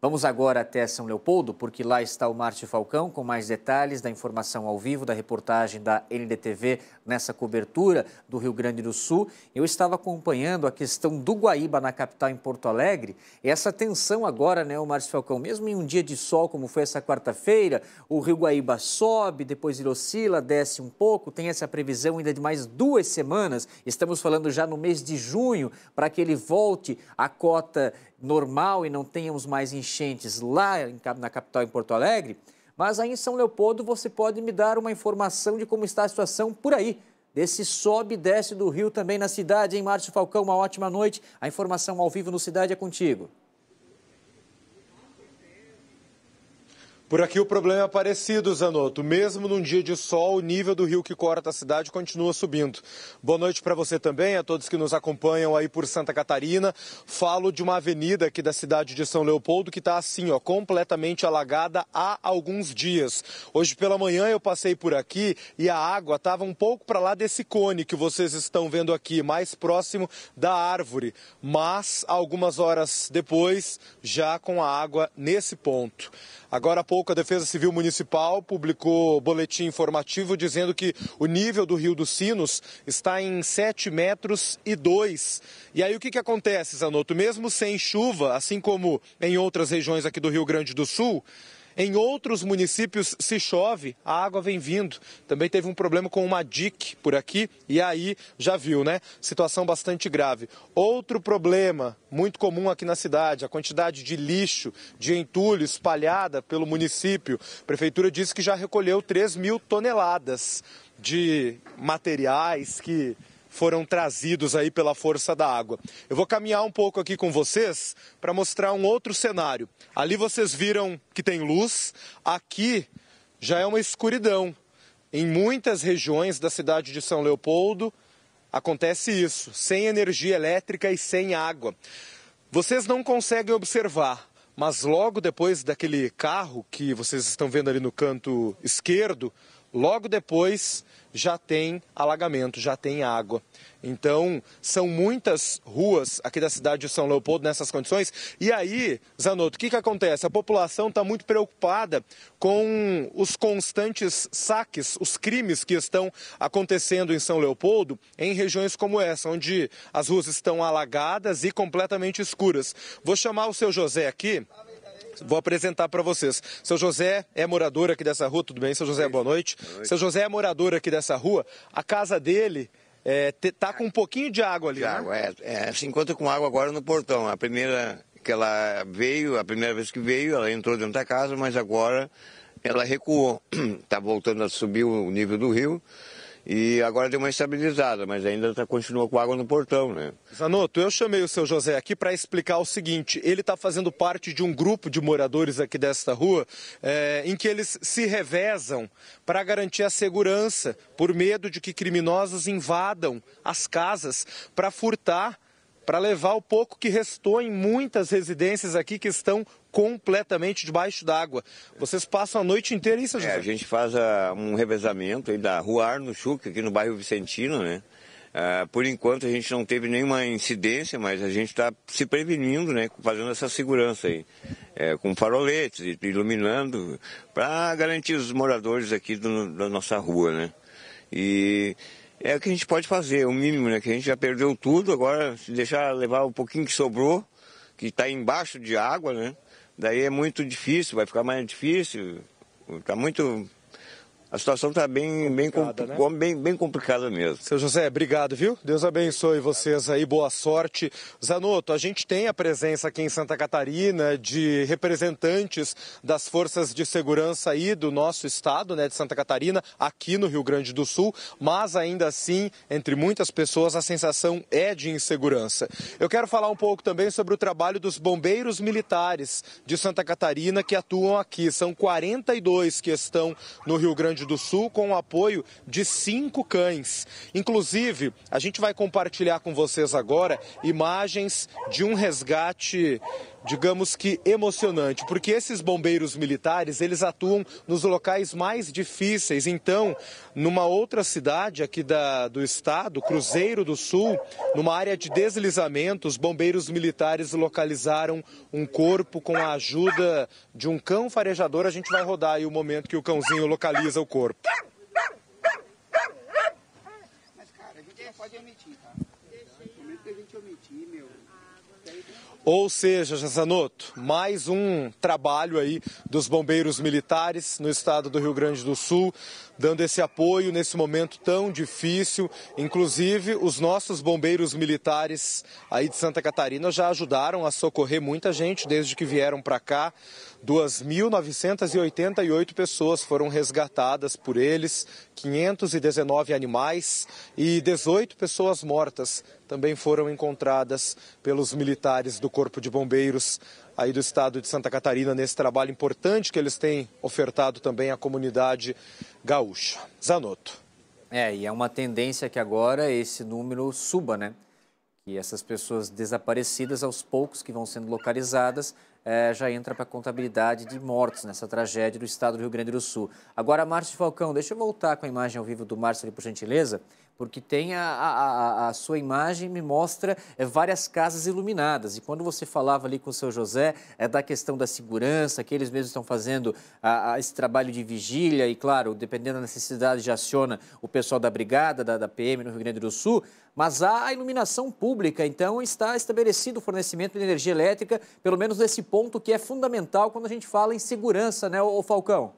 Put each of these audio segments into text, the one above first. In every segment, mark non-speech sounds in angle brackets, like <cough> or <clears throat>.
Vamos agora até São Leopoldo, porque lá está o Marte Falcão com mais detalhes da informação ao vivo da reportagem da NDTV nessa cobertura do Rio Grande do Sul. Eu estava acompanhando a questão do Guaíba na capital em Porto Alegre. E essa tensão agora, né, o Márcio Falcão, mesmo em um dia de sol como foi essa quarta-feira, o Rio Guaíba sobe, depois ele oscila, desce um pouco, tem essa previsão ainda de mais duas semanas. Estamos falando já no mês de junho para que ele volte à cota normal e não tenhamos mais enchentes enchentes lá em, na capital, em Porto Alegre, mas aí em São Leopoldo você pode me dar uma informação de como está a situação por aí. Desse sobe e desce do rio também na cidade, hein, Márcio Falcão? Uma ótima noite. A informação ao vivo no Cidade é contigo. Por aqui o problema é parecido, Zanotto. Mesmo num dia de sol, o nível do rio que corta a cidade continua subindo. Boa noite para você também, a todos que nos acompanham aí por Santa Catarina. Falo de uma avenida aqui da cidade de São Leopoldo que está assim, ó, completamente alagada há alguns dias. Hoje pela manhã eu passei por aqui e a água estava um pouco para lá desse cone que vocês estão vendo aqui, mais próximo da árvore. Mas algumas horas depois, já com a água nesse ponto. Agora há pouco, a Defesa Civil Municipal publicou boletim informativo dizendo que o nível do Rio dos Sinos está em 7 metros e 2. E aí o que, que acontece, Zanotto? Mesmo sem chuva, assim como em outras regiões aqui do Rio Grande do Sul, em outros municípios, se chove, a água vem vindo. Também teve um problema com uma dique por aqui e aí já viu, né? Situação bastante grave. Outro problema muito comum aqui na cidade, a quantidade de lixo, de entulho espalhada pelo município. A prefeitura disse que já recolheu 3 mil toneladas de materiais que foram trazidos aí pela força da água. Eu vou caminhar um pouco aqui com vocês para mostrar um outro cenário. Ali vocês viram que tem luz, aqui já é uma escuridão. Em muitas regiões da cidade de São Leopoldo acontece isso, sem energia elétrica e sem água. Vocês não conseguem observar, mas logo depois daquele carro que vocês estão vendo ali no canto esquerdo, logo depois já tem alagamento, já tem água. Então, são muitas ruas aqui da cidade de São Leopoldo nessas condições. E aí, Zanotto, o que, que acontece? A população está muito preocupada com os constantes saques, os crimes que estão acontecendo em São Leopoldo, em regiões como essa, onde as ruas estão alagadas e completamente escuras. Vou chamar o seu José aqui vou apresentar para vocês. Seu José é morador aqui dessa rua, tudo bem? Seu José, boa noite. Boa noite. Seu José é morador aqui dessa rua. A casa dele é, tá com um pouquinho de água ali, de né? água, é, é, Se encontra com água agora no portão. A primeira que ela veio, a primeira vez que veio, ela entrou dentro da casa, mas agora ela recuou. Está <clears throat> voltando a subir o nível do rio e agora deu uma estabilizada, mas ainda tá, continua com água no portão, né? Zanotto, eu chamei o seu José aqui para explicar o seguinte: ele está fazendo parte de um grupo de moradores aqui desta rua é, em que eles se revezam para garantir a segurança por medo de que criminosos invadam as casas para furtar para levar o pouco que restou em muitas residências aqui que estão completamente debaixo d'água. Vocês passam a noite inteira isso, é, José? É, a gente faz ah, um revezamento aí da Rua Arno Chuc, aqui no bairro Vicentino, né? Uh, por enquanto a gente não teve nenhuma incidência, mas a gente está se prevenindo, né, fazendo essa segurança aí, é, com faroletes, iluminando, para garantir os moradores aqui do, da nossa rua, né. E é o que a gente pode fazer, o mínimo, né? Que a gente já perdeu tudo, agora se deixar levar o pouquinho que sobrou, que está embaixo de água, né? Daí é muito difícil, vai ficar mais difícil, está muito a situação está bem, bem, complicada, né? bem, bem complicada mesmo. Seu José, obrigado, viu? Deus abençoe vocês aí, boa sorte. Zanotto, a gente tem a presença aqui em Santa Catarina de representantes das forças de segurança aí do nosso estado, né, de Santa Catarina, aqui no Rio Grande do Sul, mas ainda assim, entre muitas pessoas, a sensação é de insegurança. Eu quero falar um pouco também sobre o trabalho dos bombeiros militares de Santa Catarina que atuam aqui. São 42 que estão no Rio Grande Grande do Sul com o apoio de cinco cães. Inclusive, a gente vai compartilhar com vocês agora imagens de um resgate digamos que emocionante, porque esses bombeiros militares, eles atuam nos locais mais difíceis. Então, numa outra cidade aqui da, do estado, Cruzeiro do Sul, numa área de deslizamento, os bombeiros militares localizaram um corpo com a ajuda de um cão farejador. A gente vai rodar aí o momento que o cãozinho localiza o corpo. Mas, cara, a gente pode omitir, tá? Como é que a gente omitir, meu? Ou seja, Janzanoto, mais um trabalho aí dos bombeiros militares no estado do Rio Grande do Sul, dando esse apoio nesse momento tão difícil. Inclusive, os nossos bombeiros militares aí de Santa Catarina já ajudaram a socorrer muita gente desde que vieram para cá. 2.988 pessoas foram resgatadas por eles, 519 animais e 18 pessoas mortas também foram encontradas pelos militares do Corpo de Bombeiros aí do estado de Santa Catarina nesse trabalho importante que eles têm ofertado também à comunidade gaúcha. Gaúcho. Zanotto. É, e é uma tendência que agora esse número suba, né? E essas pessoas desaparecidas, aos poucos que vão sendo localizadas, é, já entra para a contabilidade de mortos nessa tragédia do estado do Rio Grande do Sul. Agora, Márcio Falcão, deixa eu voltar com a imagem ao vivo do Márcio ali, por gentileza porque tem a, a, a, sua imagem me mostra é, várias casas iluminadas. E quando você falava ali com o seu José é, da questão da segurança, que eles mesmos estão fazendo a, a, esse trabalho de vigília, e claro, dependendo da necessidade, já aciona o pessoal da Brigada, da, da PM no Rio Grande do Sul, mas há a iluminação pública, então está estabelecido o fornecimento de energia elétrica, pelo menos nesse ponto que é fundamental quando a gente fala em segurança, né, ô, Falcão?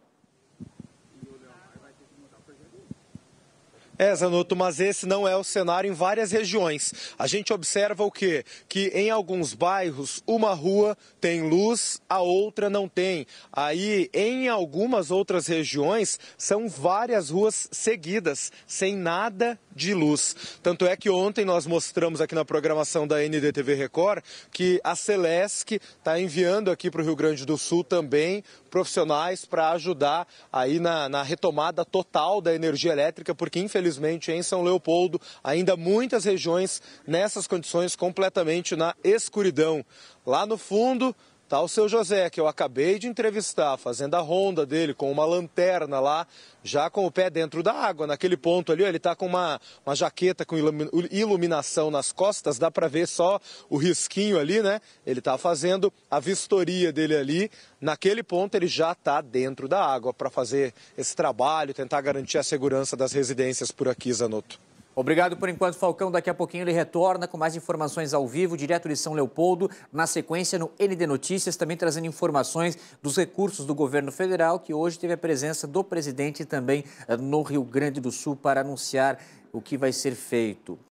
É, Zanotto, mas esse não é o cenário em várias regiões. A gente observa o quê? Que em alguns bairros, uma rua tem luz, a outra não tem. Aí, em algumas outras regiões, são várias ruas seguidas, sem nada de luz. Tanto é que ontem nós mostramos aqui na programação da NDTV Record que a Celesc está enviando aqui para o Rio Grande do Sul também profissionais para ajudar aí na, na, retomada total da energia elétrica, porque infelizmente em São Leopoldo ainda muitas regiões nessas condições completamente na escuridão. Lá no fundo, Tá o seu José, que eu acabei de entrevistar, fazendo a ronda dele com uma lanterna lá, já com o pé dentro da água, naquele ponto ali, ó, ele está com uma, uma jaqueta com iluminação nas costas, dá para ver só o risquinho ali, né? Ele está fazendo a vistoria dele ali, naquele ponto ele já está dentro da água para fazer esse trabalho, tentar garantir a segurança das residências por aqui, Zanotto. Obrigado por enquanto, Falcão. Daqui a pouquinho ele retorna com mais informações ao vivo, direto de São Leopoldo, na sequência no ND Notícias, também trazendo informações dos recursos do governo federal, que hoje teve a presença do presidente também eh, no Rio Grande do Sul para anunciar o que vai ser feito.